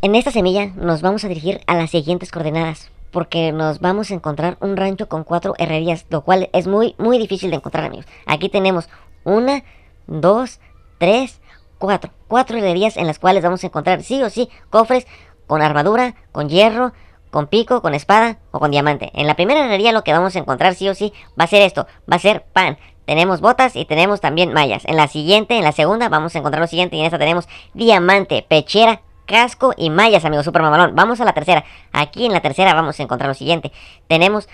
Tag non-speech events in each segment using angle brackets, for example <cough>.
En esta semilla nos vamos a dirigir a las siguientes coordenadas, porque nos vamos a encontrar un rancho con cuatro herrerías, lo cual es muy, muy difícil de encontrar, amigos. Aquí tenemos una, dos, tres, cuatro. Cuatro herrerías en las cuales vamos a encontrar sí o sí cofres con armadura, con hierro, con pico, con espada o con diamante. En la primera herrería lo que vamos a encontrar sí o sí va a ser esto, va a ser pan. Tenemos botas y tenemos también mallas. En la siguiente, en la segunda, vamos a encontrar lo siguiente. Y en esta tenemos diamante, pechera, Casco y mallas, amigos, super mamalón. Vamos a la tercera. Aquí en la tercera vamos a encontrar lo siguiente. Tenemos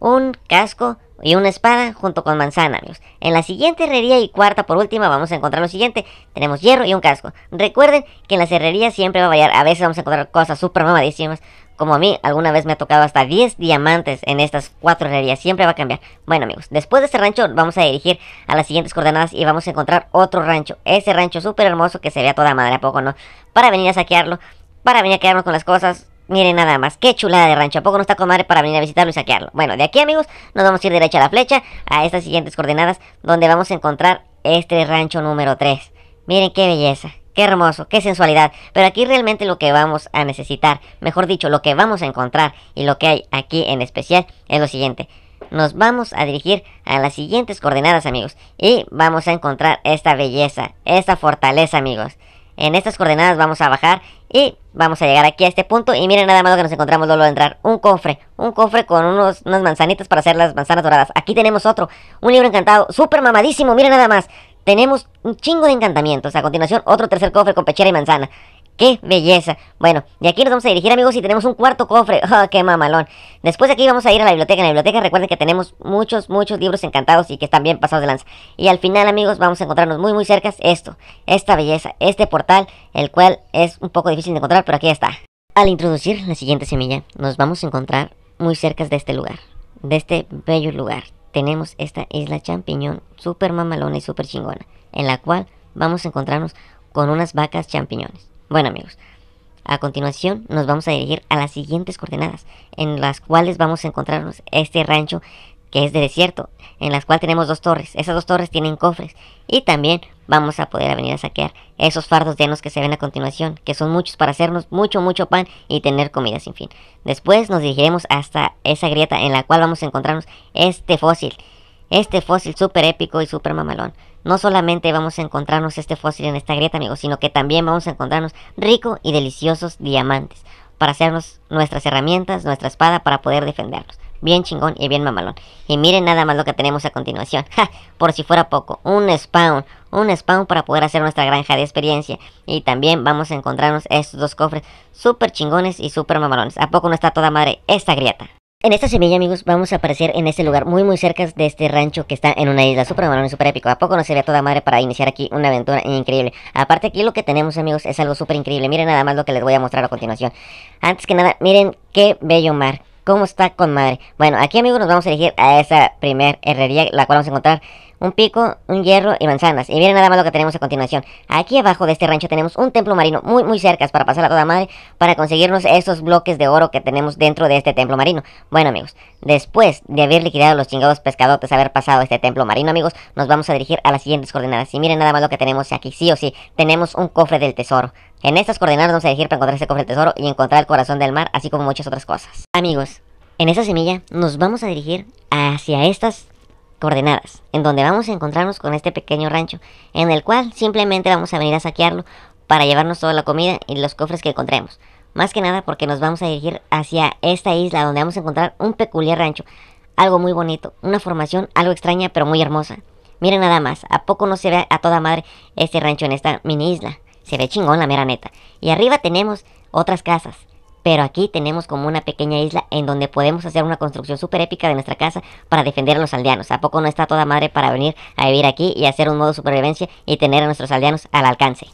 un casco y una espada junto con manzana, amigos. En la siguiente herrería y cuarta por última vamos a encontrar lo siguiente. Tenemos hierro y un casco. Recuerden que en las herrerías siempre va a variar. A veces vamos a encontrar cosas super mamadísimas. Como a mí, alguna vez me ha tocado hasta 10 diamantes en estas cuatro herrerías. Siempre va a cambiar. Bueno, amigos, después de este rancho vamos a dirigir a las siguientes coordenadas y vamos a encontrar otro rancho. Ese rancho súper hermoso que se ve a toda madre, ¿a poco no? Para venir a saquearlo, para venir a quedarnos con las cosas. Miren nada más, qué chulada de rancho. ¿A poco no está comadre para venir a visitarlo y saquearlo? Bueno, de aquí, amigos, nos vamos a ir derecha a la flecha, a estas siguientes coordenadas, donde vamos a encontrar este rancho número 3. Miren qué belleza, Qué hermoso, qué sensualidad. Pero aquí realmente lo que vamos a necesitar, mejor dicho, lo que vamos a encontrar y lo que hay aquí en especial es lo siguiente. Nos vamos a dirigir a las siguientes coordenadas, amigos. Y vamos a encontrar esta belleza, esta fortaleza, amigos. En estas coordenadas vamos a bajar y vamos a llegar aquí a este punto. Y miren nada más lo que nos encontramos luego de entrar. Un cofre. Un cofre con unas manzanitas para hacer las manzanas doradas. Aquí tenemos otro. Un libro encantado. Súper mamadísimo. Miren nada más tenemos un chingo de encantamientos. A continuación, otro tercer cofre con pechera y manzana. ¡Qué belleza! Bueno, de aquí nos vamos a dirigir, amigos, y tenemos un cuarto cofre. ¡Oh, <laughs> qué mamalón! Después de aquí vamos a ir a la biblioteca. En la biblioteca recuerden que tenemos muchos, muchos libros encantados y que están bien pasados de lanza. Y al final, amigos, vamos a encontrarnos muy, muy cerca esto. Esta belleza, este portal, el cual es un poco difícil de encontrar, pero aquí está. Al introducir la siguiente semilla, nos vamos a encontrar muy cerca de este lugar. De este bello lugar tenemos esta isla champiñón super mamalona y super chingona, en la cual vamos a encontrarnos con unas vacas champiñones. Bueno amigos, a continuación nos vamos a dirigir a las siguientes coordenadas, en las cuales vamos a encontrarnos este rancho que es de desierto, en las cual tenemos dos torres. Esas dos torres tienen cofres. Y también vamos a poder venir a saquear esos fardos llenos que se ven a continuación, que son muchos para hacernos mucho, mucho pan y tener comida sin fin. Después nos dirigiremos hasta esa grieta en la cual vamos a encontrarnos este fósil. Este fósil súper épico y súper mamalón. No solamente vamos a encontrarnos este fósil en esta grieta, amigos, sino que también vamos a encontrarnos rico y deliciosos diamantes para hacernos nuestras herramientas, nuestra espada para poder defendernos. Bien chingón y bien mamalón. Y miren nada más lo que tenemos a continuación. <laughs> por si fuera poco, un spawn. Un spawn para poder hacer nuestra granja de experiencia. Y también vamos a encontrarnos estos dos cofres súper chingones y súper mamalones. ¿A poco no está toda madre esta grieta? En esta semilla, amigos, vamos a aparecer en este lugar muy muy cerca de este rancho que está en una isla súper y súper épico. ¿A poco no se ve toda madre para iniciar aquí una aventura increíble? Aparte aquí lo que tenemos, amigos, es algo súper increíble. Miren nada más lo que les voy a mostrar a continuación. Antes que nada, miren qué bello mar. ¿Cómo está con madre? Bueno, aquí, amigos, nos vamos a dirigir a esa primer herrería, la cual vamos a encontrar un pico, un hierro y manzanas. Y miren nada más lo que tenemos a continuación. Aquí abajo de este rancho tenemos un templo marino muy muy cerca para pasar a toda madre para conseguirnos esos bloques de oro que tenemos dentro de este templo marino. Bueno amigos, después de haber liquidado los chingados pescadotes, haber pasado este templo marino amigos, nos vamos a dirigir a las siguientes coordenadas. Y miren nada más lo que tenemos aquí. Sí o sí, tenemos un cofre del tesoro. En estas coordenadas vamos a dirigir para encontrar ese cofre del tesoro y encontrar el corazón del mar, así como muchas otras cosas. Amigos, en esa semilla nos vamos a dirigir hacia estas coordenadas, en donde vamos a encontrarnos con este pequeño rancho, en el cual simplemente vamos a venir a saquearlo para llevarnos toda la comida y los cofres que encontremos. Más que nada porque nos vamos a dirigir hacia esta isla donde vamos a encontrar un peculiar rancho, algo muy bonito, una formación algo extraña pero muy hermosa. Miren nada más, ¿a poco no se ve a toda madre este rancho en esta mini isla? Se ve chingón la mera neta. Y arriba tenemos otras casas. Pero aquí tenemos como una pequeña isla en donde podemos hacer una construcción súper épica de nuestra casa para defender a los aldeanos. ¿A poco no está toda madre para venir a vivir aquí y hacer un modo supervivencia y tener a nuestros aldeanos al alcance?